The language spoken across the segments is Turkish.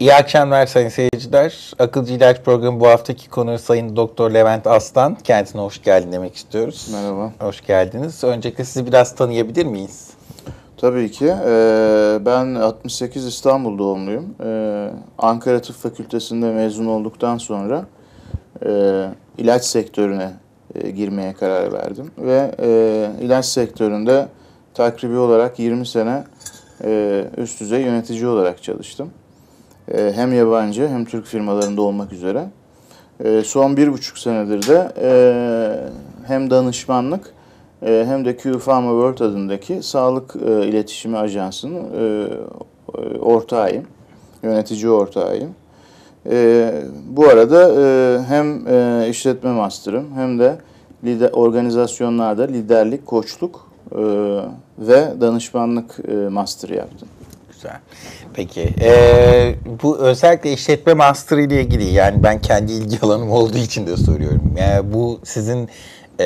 İyi akşamlar sayın seyirciler. Akılcı İlaç Programı bu haftaki konu Sayın Doktor Levent Aslan. Kendisine hoş geldin demek istiyoruz. Merhaba. Hoş geldiniz. Öncelikle sizi biraz tanıyabilir miyiz? Tabii ki. Ee, ben 68 İstanbul doğumluyum. Ee, Ankara Tıp Fakültesi'nde mezun olduktan sonra e, ilaç sektörüne e, girmeye karar verdim. Ve e, ilaç sektöründe takribi olarak 20 sene e, üst düzey yönetici olarak çalıştım. Ee, hem yabancı hem Türk firmalarında olmak üzere. Son ee, bir buçuk senedir de e, hem danışmanlık e, hem de Q-Pharma World adındaki sağlık e, iletişimi ajansının ortağıyım, yönetici ortağıyım. Bu arada hem işletme master'ım hem de organizasyonlarda liderlik, koçluk ve danışmanlık master yaptım. Güzel. Peki. Ee, bu özellikle işletme master ile ilgili yani ben kendi ilgi alanım olduğu için de soruyorum. Yani bu sizin e,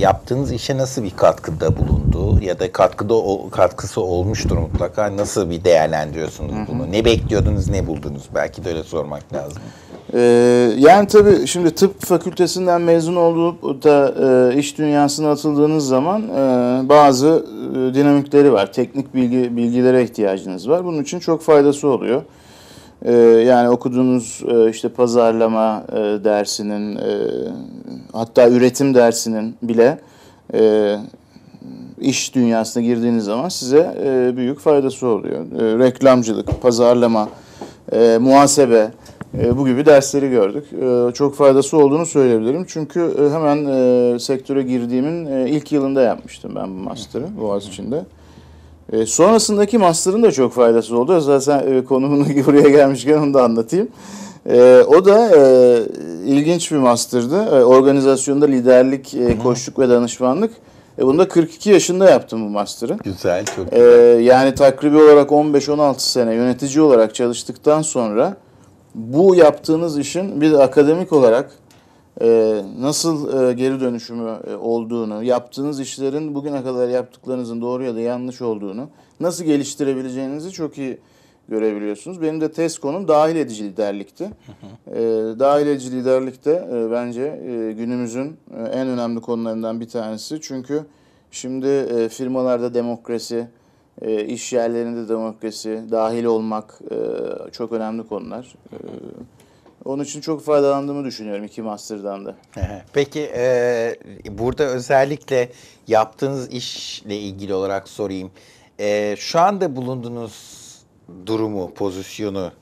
yaptığınız işe nasıl bir katkıda bulundu ya da katkıda o, katkısı olmuştur mutlaka nasıl bir değerlendiriyorsunuz Hı-hı. bunu? Ne bekliyordunuz, ne buldunuz? Belki de öyle sormak lazım. Ee, yani tabii şimdi tıp fakültesinden mezun olup da e, iş dünyasına atıldığınız zaman e, bazı e, dinamikleri var. Teknik bilgi bilgilere ihtiyacınız var. Bunun için çok faydası oluyor. Ee, yani okuduğunuz e, işte pazarlama e, dersinin e, hatta üretim dersinin bile iş dünyasına girdiğiniz zaman size büyük faydası oluyor. reklamcılık, pazarlama, muhasebe bu gibi dersleri gördük. çok faydası olduğunu söyleyebilirim. Çünkü hemen e, sektöre girdiğimin ilk yılında yapmıştım ben bu master'ı Boğaziçi'nde. içinde. E, sonrasındaki master'ın da çok faydası oldu. Zaten e, konumunu buraya gelmişken onu da anlatayım. E, o da e, ilginç bir master'dı. E, organizasyonda liderlik, e, koçluk ve danışmanlık. E, bunu da 42 yaşında yaptım bu master'ı. Güzel, çok e, güzel. E, yani takribi olarak 15-16 sene yönetici olarak çalıştıktan sonra bu yaptığınız işin bir akademik olarak ee, nasıl e, geri dönüşümü e, olduğunu, yaptığınız işlerin bugüne kadar yaptıklarınızın doğru ya da yanlış olduğunu, nasıl geliştirebileceğinizi çok iyi görebiliyorsunuz. Benim de test konum dahil edici liderlikti. Ee, dahil edici liderlik de e, bence günümüzün en önemli konularından bir tanesi. Çünkü şimdi firmalarda demokrasi, iş yerlerinde demokrasi, dahil olmak çok önemli konular. E, onun için çok faydalandığımı düşünüyorum iki master'dan da. Peki e, burada özellikle yaptığınız işle ilgili olarak sorayım. E, şu anda bulunduğunuz durumu, pozisyonu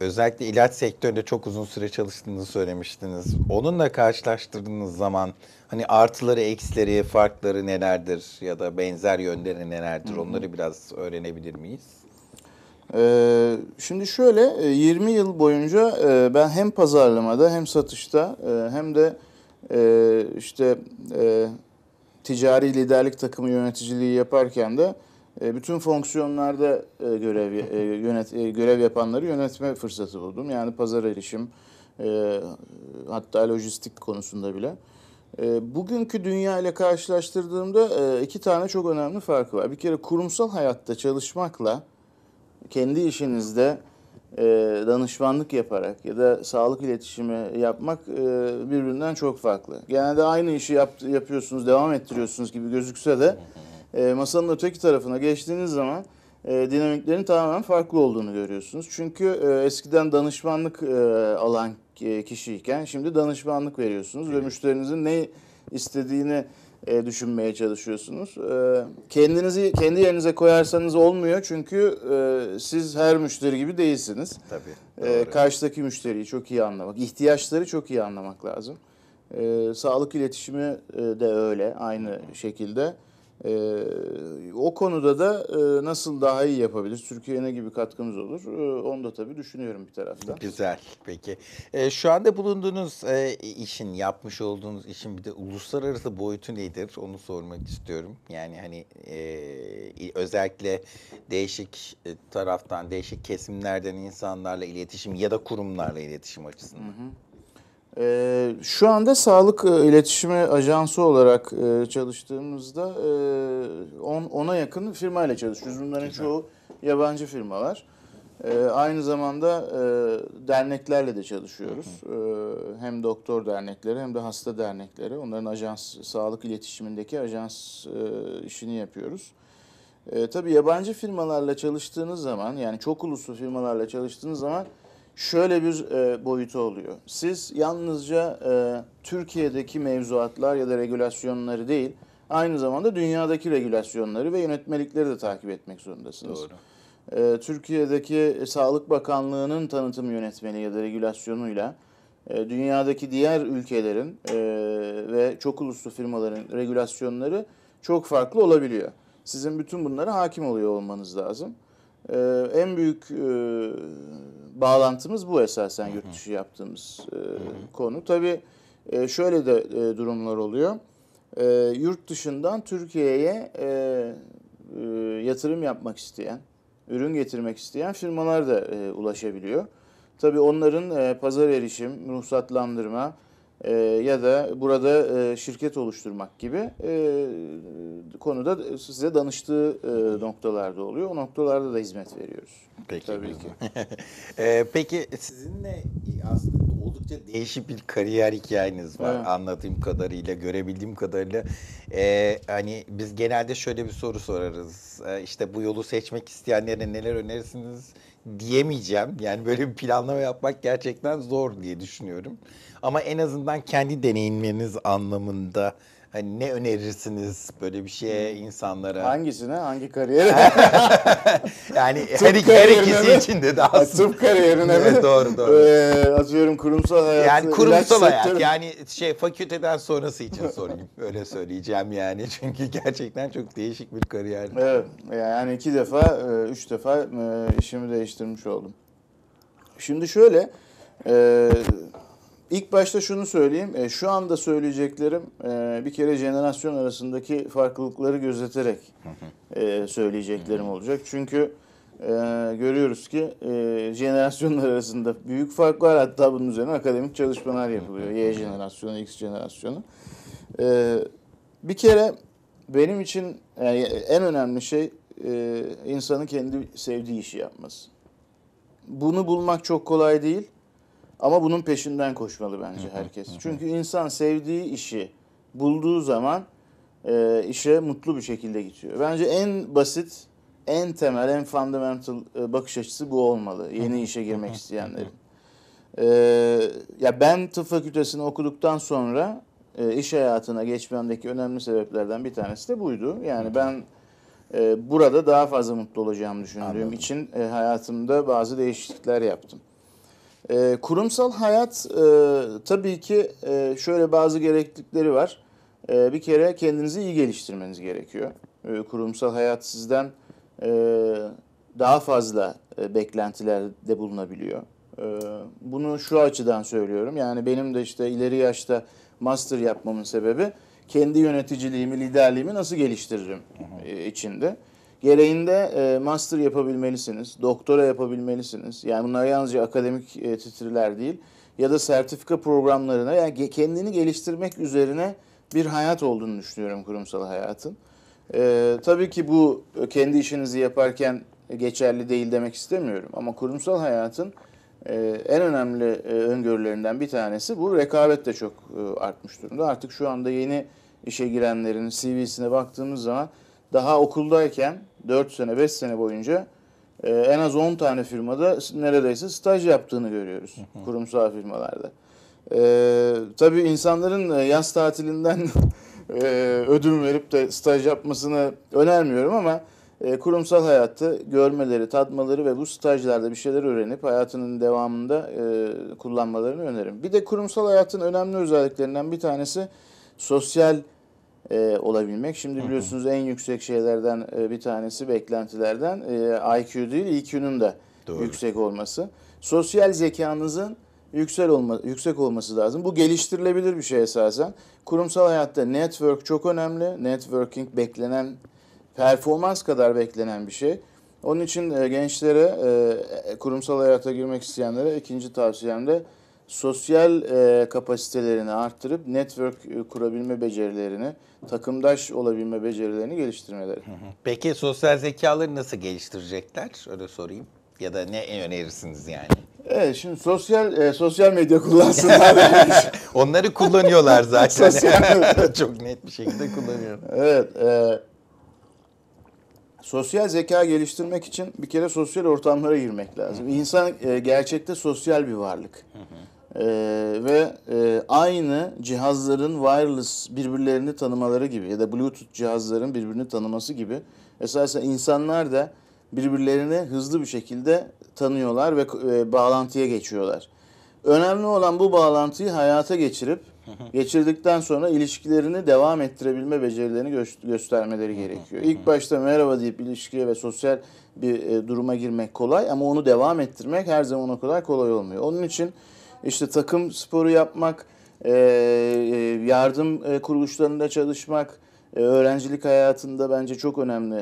özellikle ilaç sektöründe çok uzun süre çalıştığınızı söylemiştiniz. Onunla karşılaştırdığınız zaman hani artıları, eksileri, farkları nelerdir ya da benzer yönleri nelerdir? Onları biraz öğrenebilir miyiz? Ee, şimdi şöyle 20 e, yıl boyunca e, ben hem pazarlamada hem satışta e, hem de işte ticari liderlik takımı yöneticiliği yaparken de bütün fonksiyonlarda görev yönet görev yapanları yönetme fırsatı buldum. Yani pazar erişim hatta lojistik konusunda bile. Bugünkü dünya ile karşılaştırdığımda iki tane çok önemli fark var. Bir kere kurumsal hayatta çalışmakla kendi işinizde e, danışmanlık yaparak ya da sağlık iletişimi yapmak e, birbirinden çok farklı. Genelde aynı işi yap, yapıyorsunuz, devam ettiriyorsunuz gibi gözükse de e, masanın öteki tarafına geçtiğiniz zaman e, dinamiklerin tamamen farklı olduğunu görüyorsunuz. Çünkü e, eskiden danışmanlık e, alan e, kişiyken şimdi danışmanlık veriyorsunuz evet. ve müşterinizin ne istediğini e, düşünmeye çalışıyorsunuz. E, kendinizi kendi yerinize koyarsanız olmuyor çünkü e, siz her müşteri gibi değilsiniz. Tabii. E, karşıdaki müşteriyi çok iyi anlamak, ihtiyaçları çok iyi anlamak lazım. E, sağlık iletişimi e, de öyle aynı şekilde. E, o konuda da e, nasıl daha iyi yapabilir, Türkiye'ye ne gibi katkımız olur? E, onu da tabii düşünüyorum bir taraftan. Güzel, peki. E, şu anda bulunduğunuz e, işin, yapmış olduğunuz işin bir de uluslararası boyutu nedir? Onu sormak istiyorum. Yani hani e, özellikle değişik e, taraftan, değişik kesimlerden insanlarla iletişim ya da kurumlarla iletişim açısından. Hı hı. E, şu anda sağlık e, iletişimi ajansı olarak e, çalıştığımızda 10 e, ona yakın firma ile çalışıyoruz. Bunların Güzel. çoğu yabancı firmalar. E, aynı zamanda e, derneklerle de çalışıyoruz. E, hem doktor dernekleri hem de hasta dernekleri. Onların ajans sağlık iletişimindeki ajans e, işini yapıyoruz. E, tabii yabancı firmalarla çalıştığınız zaman yani çok uluslu firmalarla çalıştığınız zaman şöyle bir e, boyutu oluyor. Siz yalnızca e, Türkiye'deki mevzuatlar ya da regülasyonları değil, aynı zamanda dünyadaki regülasyonları ve yönetmelikleri de takip etmek zorundasınız. Doğru. E, Türkiye'deki e, Sağlık Bakanlığı'nın tanıtım yönetmeliği ya da regülasyonuyla e, dünyadaki diğer ülkelerin e, ve çok uluslu firmaların regülasyonları çok farklı olabiliyor. Sizin bütün bunlara hakim oluyor olmanız lazım. Ee, en büyük e, bağlantımız bu esasen yurt dışı yaptığımız e, konu. Tabii e, şöyle de e, durumlar oluyor. E, yurt dışından Türkiye'ye e, e, yatırım yapmak isteyen, ürün getirmek isteyen firmalar da e, ulaşabiliyor. Tabii onların e, pazar erişim, ruhsatlandırma, e, ya da burada e, şirket oluşturmak gibi e, konuda size danıştığı e, noktalarda oluyor. O noktalarda da hizmet veriyoruz. Peki. Tabii ki. e, peki sizinle aslında oldukça değişik bir kariyer hikayeniz var evet. anladığım kadarıyla, görebildiğim kadarıyla. hani biz genelde şöyle bir soru sorarız. E, işte bu yolu seçmek isteyenlere neler önerirsiniz diyemeyeceğim. Yani böyle bir planlama yapmak gerçekten zor diye düşünüyorum. Ama en azından kendi deneyimleriniz anlamında hani ne önerirsiniz böyle bir şeye hmm. insanlara? Hangisine? Hangi kariyere? yani her, iki, her ikisi için de daha Tıp kariyerine mi? doğru doğru. Ee, atıyorum kurumsal hayat. Yani kurumsal hayat. Sektörü... Yani şey fakülteden sonrası için sorayım. Öyle söyleyeceğim yani. Çünkü gerçekten çok değişik bir kariyer. Evet. Yani iki defa, e, üç defa e, işimi değiştirmiş oldum. Şimdi şöyle, e, İlk başta şunu söyleyeyim. E, şu anda söyleyeceklerim e, bir kere jenerasyon arasındaki farklılıkları gözeterek e, söyleyeceklerim olacak. Çünkü e, görüyoruz ki e, jenerasyonlar arasında büyük fark var. Hatta bunun üzerine akademik çalışmalar yapılıyor. Y jenerasyonu, X jenerasyonu. E, bir kere benim için yani en önemli şey e, insanın kendi sevdiği işi yapması. Bunu bulmak çok kolay değil ama bunun peşinden koşmalı bence herkes. Çünkü insan sevdiği işi bulduğu zaman e, işe mutlu bir şekilde gidiyor. Bence en basit, en temel, en fundamental e, bakış açısı bu olmalı. Yeni işe girmek isteyenlerin. E, ya ben tıp fakültesini okuduktan sonra e, iş hayatına geçmemdeki önemli sebeplerden bir tanesi de buydu. Yani ben e, burada daha fazla mutlu olacağımı düşündüğüm Anladım. için e, hayatımda bazı değişiklikler yaptım. E, kurumsal hayat e, tabii ki e, şöyle bazı gereklilikleri var. E, bir kere kendinizi iyi geliştirmeniz gerekiyor. E, kurumsal hayat sizden e, daha fazla e, beklentilerde bulunabiliyor. E, bunu şu açıdan söylüyorum. Yani benim de işte ileri yaşta master yapmamın sebebi kendi yöneticiliğimi, liderliğimi nasıl geliştiririm e, içinde. Gereğinde e, master yapabilmelisiniz, doktora yapabilmelisiniz. Yani bunlar yalnızca akademik e, titriler değil ya da sertifika programlarına yani kendini geliştirmek üzerine bir hayat olduğunu düşünüyorum kurumsal hayatın. Ee, tabii ki bu e, kendi işinizi yaparken geçerli değil demek istemiyorum ama kurumsal hayatın en önemli öngörülerinden bir tanesi bu rekabet de çok artmış durumda. Artık şu anda yeni işe girenlerin CV'sine baktığımız zaman daha okuldayken 4 sene 5 sene boyunca e, en az 10 tane firmada neredeyse staj yaptığını görüyoruz hı hı. kurumsal firmalarda. E, tabii insanların e, yaz tatilinden e, ödün verip de staj yapmasını önermiyorum ama e, kurumsal hayatta görmeleri, tatmaları ve bu stajlarda bir şeyler öğrenip hayatının devamında e, kullanmalarını öneririm. Bir de kurumsal hayatın önemli özelliklerinden bir tanesi sosyal e, olabilmek. Şimdi biliyorsunuz en yüksek şeylerden e, bir tanesi beklentilerden e, IQ değil IQ'nun e da Doğru. yüksek olması. Sosyal zekanızın yüksel olma, yüksek olması lazım. Bu geliştirilebilir bir şey esasen. Kurumsal hayatta network çok önemli. Networking beklenen, performans kadar beklenen bir şey. Onun için e, gençlere, e, kurumsal hayata girmek isteyenlere ikinci tavsiyem de sosyal e, kapasitelerini arttırıp network e, kurabilme becerilerini, takımdaş olabilme becerilerini geliştirmeleri. Peki sosyal zekaları nasıl geliştirecekler? Öyle sorayım. Ya da ne önerirsiniz yani? Evet şimdi sosyal e, sosyal medya kullansınlar. Onları kullanıyorlar zaten. sosyal Çok net bir şekilde kullanıyorlar. Evet. E, sosyal zeka geliştirmek için bir kere sosyal ortamlara girmek lazım. İnsan e, gerçekte sosyal bir varlık. Hı hı. Ee, ve e, aynı cihazların wireless birbirlerini tanımaları gibi ya da Bluetooth cihazların birbirini tanıması gibi esasen insanlar da birbirlerini hızlı bir şekilde tanıyorlar ve e, bağlantıya geçiyorlar. Önemli olan bu bağlantıyı hayata geçirip geçirdikten sonra ilişkilerini devam ettirebilme becerilerini gö göstermeleri gerekiyor. İlk başta merhaba deyip ilişkiye ve sosyal bir e, duruma girmek kolay ama onu devam ettirmek her zaman o kadar kolay olmuyor. Onun için işte takım sporu yapmak, e, e, yardım e, kuruluşlarında çalışmak, öğrencilik hayatında bence çok önemli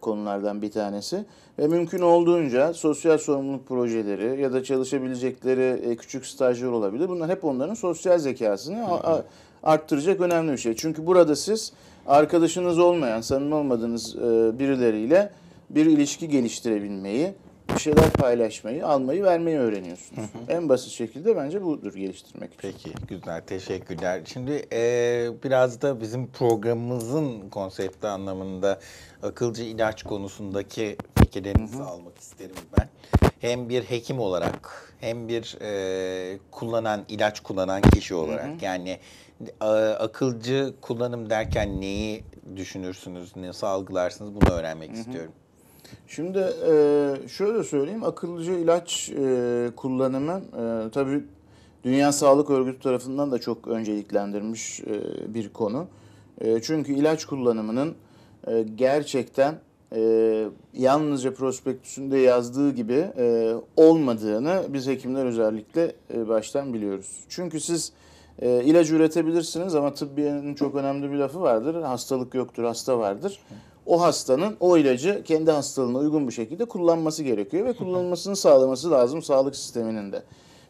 konulardan bir tanesi. Ve mümkün olduğunca sosyal sorumluluk projeleri ya da çalışabilecekleri küçük stajyer olabilir. Bunlar hep onların sosyal zekasını arttıracak önemli bir şey. Çünkü burada siz arkadaşınız olmayan, samimi olmadığınız birileriyle bir ilişki geliştirebilmeyi, bir şeyler paylaşmayı, almayı, vermeyi öğreniyorsunuz. Hı hı. En basit şekilde bence budur geliştirmek için. Peki, güzel. Teşekkürler. Şimdi e, biraz da bizim programımızın konsepti anlamında akılcı ilaç konusundaki fikirlerinizi hı hı. almak isterim ben. Hem bir hekim olarak, hem bir e, kullanan, ilaç kullanan kişi olarak. Hı hı. Yani e, akılcı kullanım derken neyi düşünürsünüz, nasıl algılarsınız bunu öğrenmek hı hı. istiyorum. Şimdi e, şöyle söyleyeyim, akıllıca ilaç e, kullanımı e, tabii Dünya Sağlık Örgütü tarafından da çok önceliklendirmiş e, bir konu. E, çünkü ilaç kullanımının e, gerçekten e, yalnızca prospektüsünde yazdığı gibi e, olmadığını biz hekimler özellikle e, baştan biliyoruz. Çünkü siz e, ilacı üretebilirsiniz ama tıbbiyenin çok önemli bir lafı vardır. Hastalık yoktur, hasta vardır. Evet o hastanın o ilacı kendi hastalığına uygun bir şekilde kullanması gerekiyor ve kullanılmasını sağlaması lazım sağlık sisteminin de.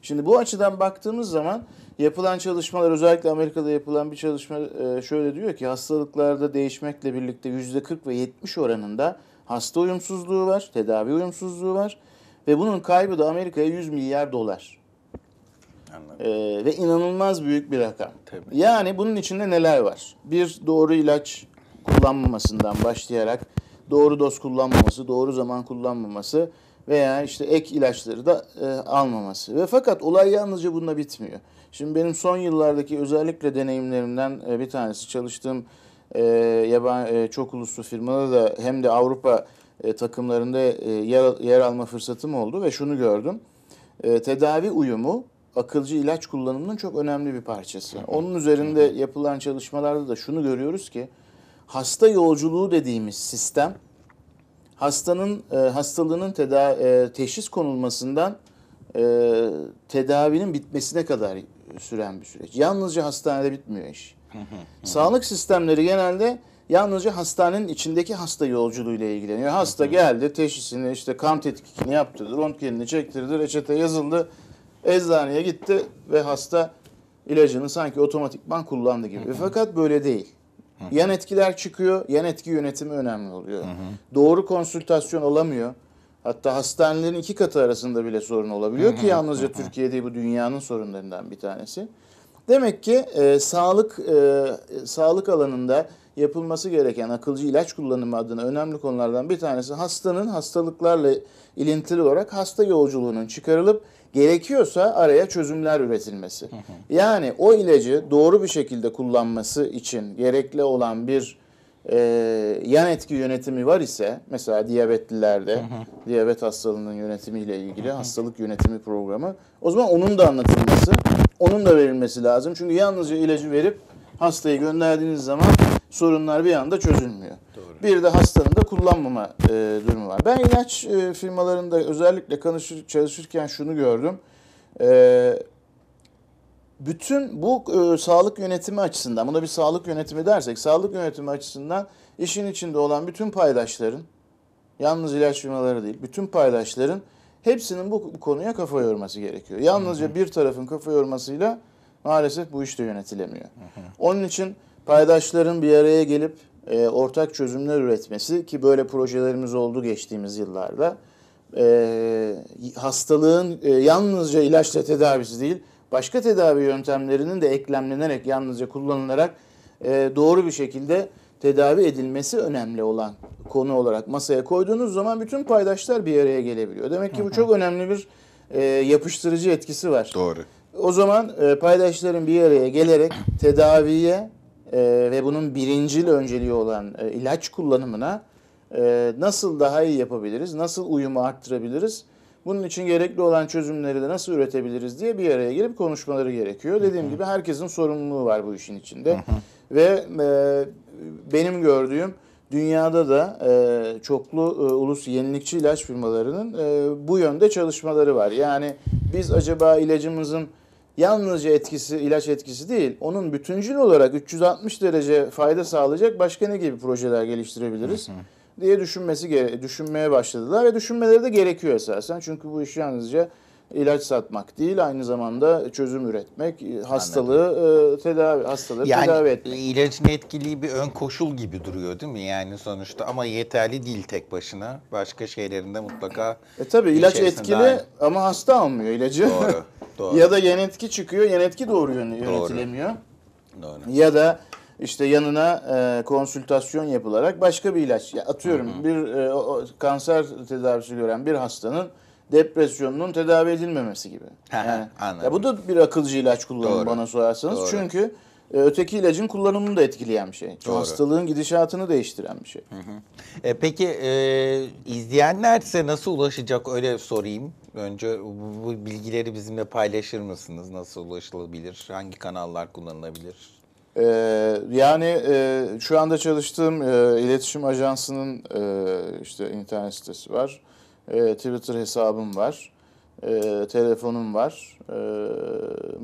Şimdi bu açıdan baktığımız zaman yapılan çalışmalar özellikle Amerika'da yapılan bir çalışma e, şöyle diyor ki hastalıklarda değişmekle birlikte %40 ve 70 oranında hasta uyumsuzluğu var, tedavi uyumsuzluğu var ve bunun kaybı da Amerika'ya 100 milyar dolar. Ee, ve inanılmaz büyük bir rakam. Tabii. Yani bunun içinde neler var? Bir doğru ilaç kullanmamasından başlayarak doğru doz kullanmaması, doğru zaman kullanmaması veya işte ek ilaçları da e, almaması. Ve fakat olay yalnızca bununla bitmiyor. Şimdi benim son yıllardaki özellikle deneyimlerimden e, bir tanesi çalıştığım e, yaban e, çok uluslu firmada da hem de Avrupa e, takımlarında e, yer, yer alma fırsatım oldu ve şunu gördüm. E, tedavi uyumu akılcı ilaç kullanımının çok önemli bir parçası. Onun üzerinde yapılan çalışmalarda da şunu görüyoruz ki hasta yolculuğu dediğimiz sistem hastanın e, hastalığının teda e, teşhis konulmasından e, tedavinin bitmesine kadar süren bir süreç. Yalnızca hastanede bitmiyor iş. Sağlık sistemleri genelde yalnızca hastanenin içindeki hasta yolculuğuyla ilgileniyor. Hasta geldi, teşhisini işte kan tetkikini yaptırdı, röntgenini çektirdi, reçete yazıldı, eczaneye gitti ve hasta ilacını sanki otomatikman kullandı gibi. Fakat böyle değil. Hı-hı. Yan etkiler çıkıyor, yan etki yönetimi önemli oluyor. Hı-hı. Doğru konsültasyon olamıyor. Hatta hastanelerin iki katı arasında bile sorun olabiliyor Hı-hı. ki yalnızca Hı-hı. Türkiye değil bu dünyanın sorunlarından bir tanesi. Demek ki e, sağlık e, sağlık alanında yapılması gereken akılcı ilaç kullanımı adına önemli konulardan bir tanesi hastanın hastalıklarla ilintili olarak hasta yolculuğunun çıkarılıp Gerekiyorsa araya çözümler üretilmesi. Yani o ilacı doğru bir şekilde kullanması için gerekli olan bir e, yan etki yönetimi var ise mesela diyabetlilerde diyabet hastalığının yönetimiyle ilgili hastalık yönetimi programı o zaman onun da anlatılması, onun da verilmesi lazım. Çünkü yalnızca ilacı verip hastayı gönderdiğiniz zaman sorunlar bir anda çözülmüyor. Doğru. Bir de hastanın da kullanmama e, durumu var. Ben ilaç e, firmalarında özellikle konuşur, çalışırken şunu gördüm. E, bütün bu e, sağlık yönetimi açısından, buna bir sağlık yönetimi dersek, sağlık yönetimi açısından işin içinde olan bütün paydaşların, yalnız ilaç firmaları değil, bütün paydaşların hepsinin bu, bu konuya kafa yorması gerekiyor. Yalnızca hı hı. bir tarafın kafa yormasıyla maalesef bu iş de yönetilemiyor. Hı hı. Onun için paydaşların bir araya gelip e, ortak çözümler üretmesi ki böyle projelerimiz oldu geçtiğimiz yıllarda e, hastalığın e, yalnızca ilaçla tedavisi değil başka tedavi yöntemlerinin de eklemlenerek yalnızca kullanılarak e, doğru bir şekilde tedavi edilmesi önemli olan konu olarak masaya koyduğunuz zaman bütün paydaşlar bir araya gelebiliyor. Demek ki bu çok önemli bir e, yapıştırıcı etkisi var. Doğru. O zaman e, paydaşların bir araya gelerek tedaviye e, ve bunun birincil önceliği olan e, ilaç kullanımına e, nasıl daha iyi yapabiliriz, nasıl uyumu arttırabiliriz, bunun için gerekli olan çözümleri de nasıl üretebiliriz diye bir araya girip konuşmaları gerekiyor. Dediğim gibi herkesin sorumluluğu var bu işin içinde ve e, benim gördüğüm dünyada da e, çoklu e, ulus yenilikçi ilaç firmalarının e, bu yönde çalışmaları var. Yani biz acaba ilacımızın yalnızca etkisi ilaç etkisi değil, onun bütüncül olarak 360 derece fayda sağlayacak başka ne gibi projeler geliştirebiliriz diye düşünmesi düşünmeye başladılar ve düşünmeleri de gerekiyor esasen. Çünkü bu iş yalnızca ilaç satmak değil aynı zamanda çözüm üretmek, e, hastalığı Anladım. E, tedavi hastalığı yani, tedavi etmek. E, ilacın etkiliği bir ön koşul gibi duruyor değil mi? Yani sonuçta ama yeterli değil tek başına. Başka şeylerinde mutlaka E tabii ilaç etkili daha... ama hasta almıyor ilacı. Doğru. Doğru. Ya da yan etki çıkıyor, yan etki doğru yönetilemiyor. Doğru. Ya da işte yanına e, konsültasyon yapılarak başka bir ilaç ya atıyorum hı hı. bir e, o, kanser tedavisi gören bir hastanın depresyonunun tedavi edilmemesi gibi. yani, ya bu da bir akılcı ilaç kullanın bana sorarsanız. Doğru. Çünkü e, öteki ilacın kullanımını da etkileyen bir şey. Doğru. Hastalığın gidişatını değiştiren bir şey. Hı hı. E, peki e, izleyenler nasıl ulaşacak öyle sorayım. Önce bu, bu bilgileri bizimle paylaşır mısınız? Nasıl ulaşılabilir? Hangi kanallar kullanılabilir? Ee, yani e, şu anda çalıştığım e, iletişim ajansının e, işte internet sitesi var, e, Twitter hesabım var, e, telefonum var, e,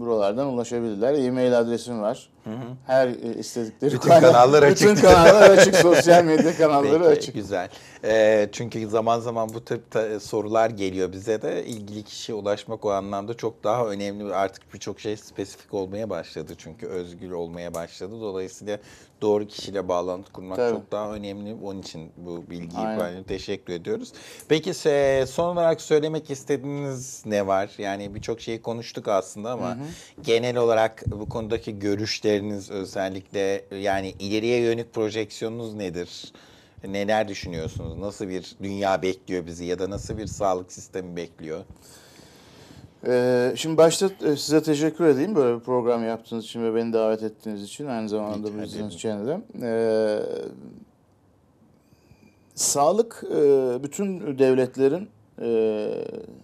buralardan ulaşabilirler. E-mail adresim var. Hı hı. E, istedikleri bütün kanallar açık. Bütün kanallar açık, sosyal medya kanalları Peki, açık. Güzel. E, çünkü zaman zaman bu tip sorular geliyor bize de ilgili kişiye ulaşmak o anlamda çok daha önemli. Artık birçok şey spesifik olmaya başladı çünkü özgür olmaya başladı. Dolayısıyla doğru kişiyle bağlantı kurmak Tabii. çok daha önemli. Onun için bu bilgiyi paylaşın. Teşekkür ediyoruz. Peki son olarak söylemek istediğiniz ne var? Yani birçok şeyi konuştuk aslında ama hı hı. genel olarak bu konudaki görüşleri hedefleriniz özellikle yani ileriye yönelik projeksiyonunuz nedir? Neler düşünüyorsunuz? Nasıl bir dünya bekliyor bizi ya da nasıl bir sağlık sistemi bekliyor? Ee, şimdi başta e, size teşekkür edeyim böyle bir program yaptığınız için ve beni davet ettiğiniz için aynı zamanda bu izlediğiniz için de. Ee, sağlık e, bütün devletlerin e,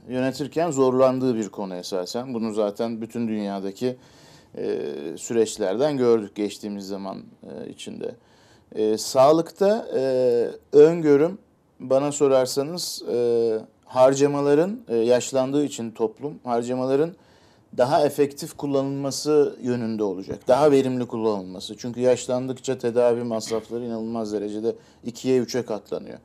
yönetirken zorlandığı bir konu esasen. Bunu zaten bütün dünyadaki e, süreçlerden gördük geçtiğimiz zaman e, içinde. E, sağlıkta öngörüm bana sorarsanız harcamaların yaşlandığı için toplum harcamaların daha efektif kullanılması yönünde olacak. Daha verimli kullanılması. Çünkü yaşlandıkça tedavi masrafları inanılmaz derecede ikiye üçe katlanıyor.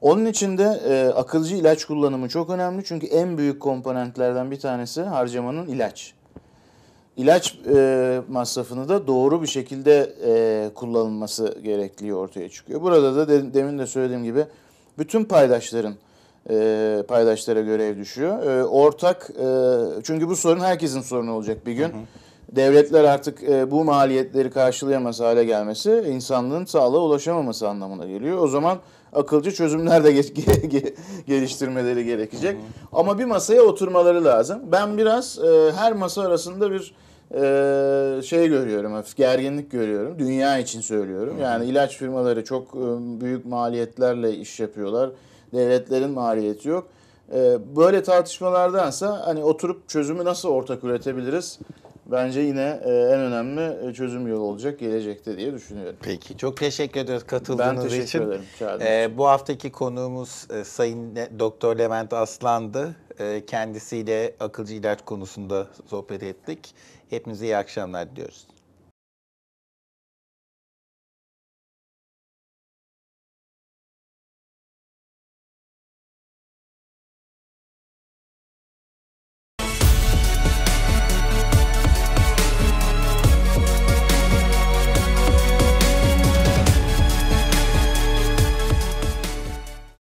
Onun için de e, akılcı ilaç kullanımı çok önemli. Çünkü en büyük komponentlerden bir tanesi harcamanın ilaç ilaç e, masrafını da doğru bir şekilde e, kullanılması gerekliği ortaya çıkıyor. Burada da de, demin de söylediğim gibi bütün paydaşların e, paydaşlara görev düşüyor. E, ortak e, çünkü bu sorun herkesin sorunu olacak bir gün. Hı hı. Devletler artık e, bu maliyetleri karşılayamaz hale gelmesi insanlığın sağlığa ulaşamaması anlamına geliyor. O zaman akılcı çözümler de geliştirmeleri gerekecek. Hı hı. Ama bir masaya oturmaları lazım. Ben biraz e, her masa arasında bir ee, şey görüyorum hafif gerginlik görüyorum. Dünya için söylüyorum. Yani ilaç firmaları çok e, büyük maliyetlerle iş yapıyorlar. Devletlerin maliyeti yok. Ee, böyle tartışmalardansa hani oturup çözümü nasıl ortak üretebiliriz? Bence yine e, en önemli e, çözüm yolu olacak gelecekte diye düşünüyorum. Peki çok teşekkür ediyoruz katıldığınız için. Ben teşekkür için. ederim. E, bu haftaki konuğumuz Sayın Doktor Levent Aslan'dı. kendisiyle akılcı ilaç konusunda sohbet ettik. Hepinize iyi akşamlar diliyoruz.